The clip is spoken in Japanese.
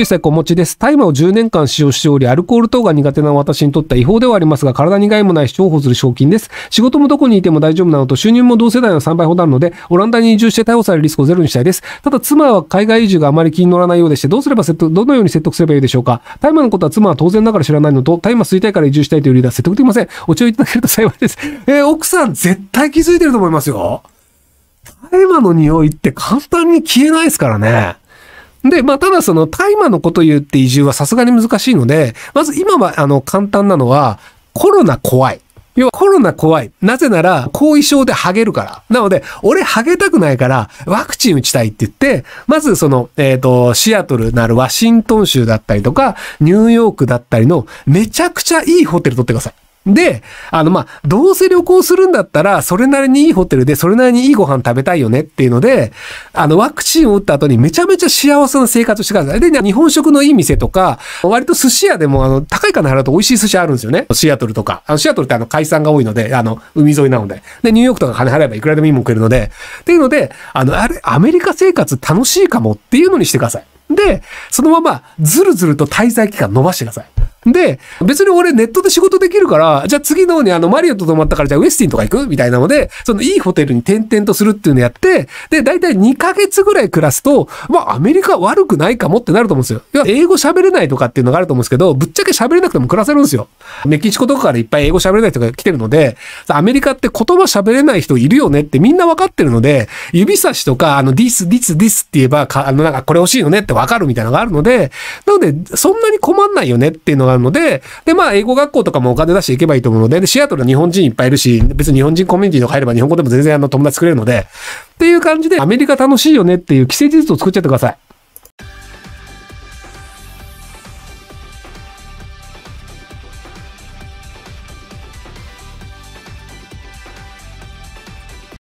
10歳子持ちです。大麻を10年間使用しており、アルコール等が苦手な私にとっては違法ではありますが、体に害もないし、重宝する賞金です。仕事もどこにいても大丈夫なのと、収入も同世代の3倍ほどあるので、オランダに移住して逮捕されるリスクをゼロにしたいです。ただ、妻は海外移住があまり気に乗らないようでして、どうすれば説得、どのように説得すればいいでしょうか。大麻のことは妻は当然ながら知らないのと、大麻吸いたいから移住したいという理由では説得できません。お注意いただけると幸いです。えー、奥さん絶対気づいてると思いますよ。大麻の匂いって簡単に消えないですからね。で、まあ、ただその大麻のこと言って移住はさすがに難しいので、まず今は、あの、簡単なのは、コロナ怖い。要はコロナ怖い。なぜなら、後遺症でハゲるから。なので、俺ハゲたくないから、ワクチン打ちたいって言って、まずその、えっ、ー、と、シアトルなるワシントン州だったりとか、ニューヨークだったりの、めちゃくちゃいいホテル取ってください。で、あの、まあ、どうせ旅行するんだったら、それなりにいいホテルで、それなりにいいご飯食べたいよねっていうので、あの、ワクチンを打った後にめちゃめちゃ幸せな生活してください。で、日本食のいい店とか、割と寿司屋でも、あの、高い金払うと美味しい寿司あるんですよね。シアトルとか。あの、シアトルってあの、海産が多いので、あの、海沿いなので。で、ニューヨークとか金払えばいくらでもいいもん食えるので。っていうので、あの、あれ、アメリカ生活楽しいかもっていうのにしてください。で、そのまま、ずるずると滞在期間伸ばしてください。で、別に俺ネットで仕事できるから、じゃあ次のにあのマリオット泊まったからじゃあウエスティンとか行くみたいなので、そのいいホテルに転々とするっていうのやって、で、だいたい2ヶ月ぐらい暮らすと、まあアメリカ悪くないかもってなると思うんですよ。英語喋れないとかっていうのがあると思うんですけど、ぶっちゃけ喋れなくても暮らせるんですよ。メキシコとかからいっぱい英語喋れない人が来てるので、アメリカって言葉喋れない人いるよねってみんなわかってるので、指差しとか、あの、ディス、ディス、ディスって言えば、あの、なんかこれ欲しいよねってわかるみたいなのがあるので、なので、そんなに困んないよねっていうのがまので、で、まあ、英語学校とかもお金出していけばいいと思うので、でシアトル日本人いっぱいいるし、別に日本人コミュニティに入れば日本語でも全然あの友達作れるので、っていう感じで、アメリカ楽しいよねっていう既成事実を作っちゃってください。